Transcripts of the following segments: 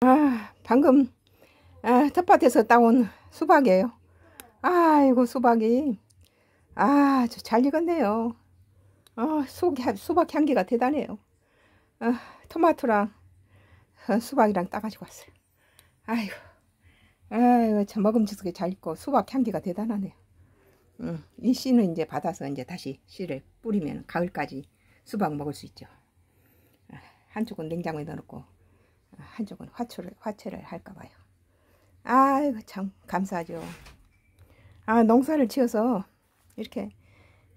아 방금 아, 텃밭에서 따온 수박이에요 아이고 수박이 아, 아주 잘 익었네요 아, 어, 수, 수박 향기가 대단해요 아, 토마토랑 어, 수박이랑 따가지고 왔어요 아이고 아이고 참 먹음직스럽게 잘 익고 수박 향기가 대단하네요 음, 이 씨는 이제 받아서 이제 다시 씨를 뿌리면 가을까지 수박 먹을 수 있죠 아, 한쪽은 냉장고에 넣어놓고 한쪽은 화초를, 화채를 할까봐요. 아이고, 참, 감사하죠. 아, 농사를 지어서 이렇게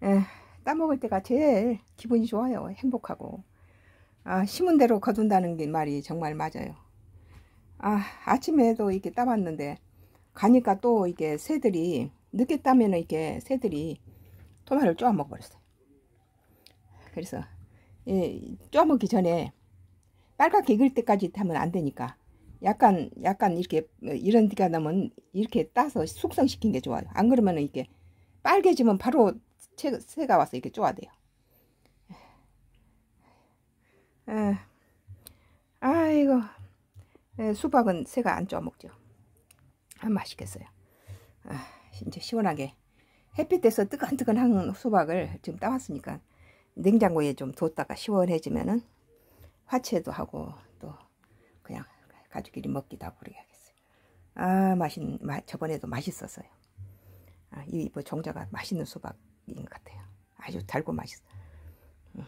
에, 따먹을 때가 제일 기분이 좋아요. 행복하고. 아, 심은 대로 거둔다는 게 말이 정말 맞아요. 아, 아침에도 이렇게 따봤는데, 가니까 또 이게 새들이, 늦게 따면 이렇게 새들이 토마를 쪼아먹어버렸어요. 그래서, 예, 쪼아먹기 전에 빨갛게 익을 때까지 타면 안 되니까 약간 약간 이렇게 이런 데가 나면 이렇게 따서 숙성시킨 게 좋아요. 안 그러면 은 이렇게 빨개지면 바로 채, 새가 와서 이렇게 쪼아대요. 아, 아이고 에, 수박은 새가 안 쪼아먹죠. 아, 맛있겠어요. 아, 이제 시원하게 햇빛에서 뜨끈뜨끈한 수박을 지금 따왔으니까 냉장고에 좀 뒀다가 시원해지면은 화채도 하고 또 그냥 가족끼리 먹기도 하고 그렇 하겠어요. 아 맛있 마, 저번에도 맛있었어요. 아, 이 뭐, 종자가 맛있는 수박인 것 같아요. 아주 달고 맛있어. 음.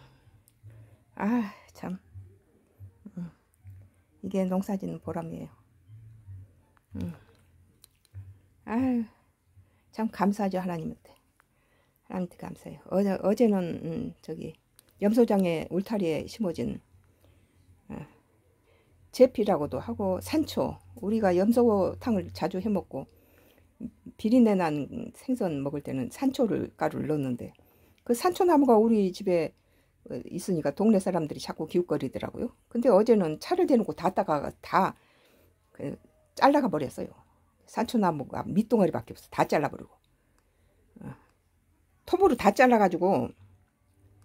아 참. 음. 이게 농사짓는 보람이에요. 음. 아참 감사하죠, 하나님한테. 하나님한테 감사해요. 어제, 어제는, 음, 저기, 염소장에 울타리에 심어진 제피라고도 하고 산초 우리가 염소탕을 자주 해먹고 비린내 난 생선 먹을 때는 산초를 가루를 넣는데 그 산초나무가 우리 집에 있으니까 동네 사람들이 자꾸 기웃거리더라고요. 근데 어제는 차를 대놓고 닫다가 다 그 잘라가 버렸어요. 산초나무가 밑동아리밖에 없어. 다 잘라버리고. 어. 톱으로 다 잘라가지고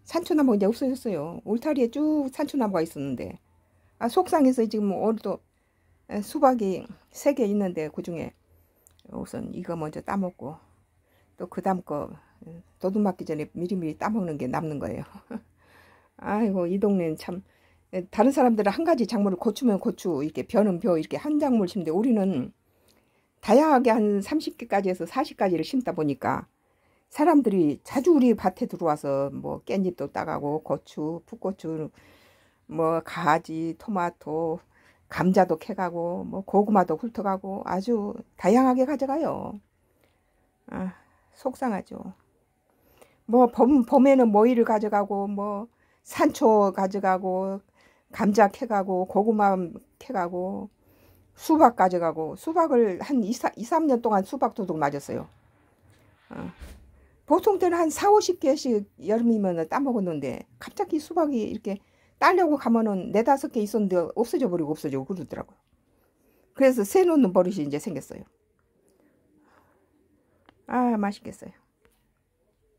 산초나무 가 이제 없어졌어요. 울타리에 쭉 산초나무가 있었는데 아, 속상해서 지금 뭐 오늘도 수박이 세 개 있는데 그 중에 우선 이거 먼저 따먹고 또그 다음 거 도둑 맞기 전에 미리미리 따먹는 게 남는 거예요. 아이고 이 동네는 참 다른 사람들은 한 가지 작물을 고추면 고추 이렇게 벼는 벼 이렇게 한 작물 심는데 우리는 다양하게 한 30개까지 해서 40가지를 심다 보니까 사람들이 자주 우리 밭에 들어와서 뭐 깻잎도 따가고 고추, 풋고추 뭐 가지, 토마토, 감자도 캐가고 뭐 고구마도 훑어가고 아주 다양하게 가져가요. 아, 속상하죠. 뭐 봄, 봄에는 모이를 가져가고 뭐 산초 가져가고 감자 캐가고 고구마 캐가고 수박 가져가고 수박을 한 2, 4, 2 3년 동안 수박 도둑 맞았어요. 아, 보통 때는 한 4, 50개씩 여름이면 따먹었는데 갑자기 수박이 이렇게 딸려고 가면은 네 다섯 개 있었는데 없어져 버리고 없어지고 그러더라고요. 그래서 새 놓는 버릇이 이제 생겼어요. 아, 맛있겠어요.